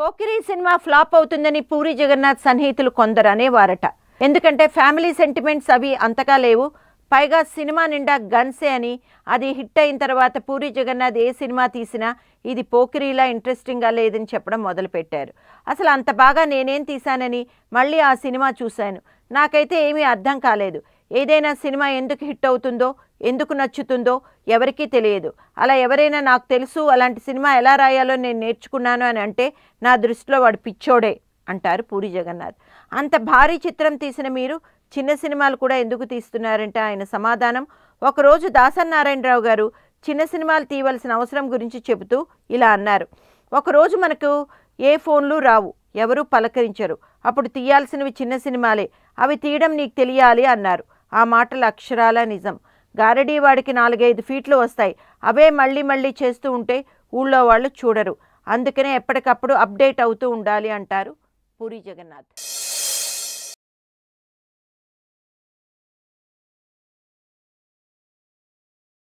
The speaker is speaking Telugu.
పోకిరి సినిమా ఫ్లాప్ అవుతుందని పూరి జగన్నాథ్ సన్నిహితులు కొందరు అనేవారట ఎందుకంటే ఫ్యామిలీ సెంటిమెంట్స్ అవి అంతగా లేవు పైగా సినిమా నిండా గన్సే అని అది హిట్ అయిన తర్వాత పూరి జగన్నాథ్ ఏ సినిమా తీసినా ఇది పోకిరీలా ఇంట్రెస్టింగ్గా లేదని చెప్పడం మొదలుపెట్టారు అసలు అంత బాగా నేనేం తీశానని మళ్ళీ ఆ సినిమా చూశాను నాకైతే ఏమీ అర్థం కాలేదు ఏదైనా సినిమా ఎందుకు హిట్ అవుతుందో ఎందుకు నచ్చుతుందో ఎవరికీ తెలియదు అలా ఎవరైనా నాకు తెలుసు అలాంటి సినిమా ఎలా రాయాలో నేను నేర్చుకున్నాను అని అంటే నా దృష్టిలో వాడు పిచ్చోడే అంటారు పూరి జగన్నాథ్ అంత భారీ చిత్రం తీసిన మీరు చిన్న సినిమాలు కూడా ఎందుకు తీస్తున్నారంటే ఆయన సమాధానం ఒకరోజు దాసనారాయణరావు గారు చిన్న సినిమాలు తీయవలసిన అవసరం గురించి చెబుతూ ఇలా అన్నారు ఒకరోజు మనకు ఏ ఫోన్లు రావు ఎవరూ పలకరించరు అప్పుడు తీయాల్సినవి చిన్న సినిమాలే అవి తీయడం నీకు తెలియాలి అన్నారు ఆ మాటలు అక్షరాల నిజం గారడీ వాడికి నాలుగైదు ఫీట్లు వస్తాయి అవే మళ్ళీ మళ్ళీ చేస్తూ ఉంటే ఊళ్ళో వాళ్ళు చూడరు అందుకనే ఎప్పటికప్పుడు అప్డేట్ అవుతూ ఉండాలి అంటారు పూరి జగన్నాథ్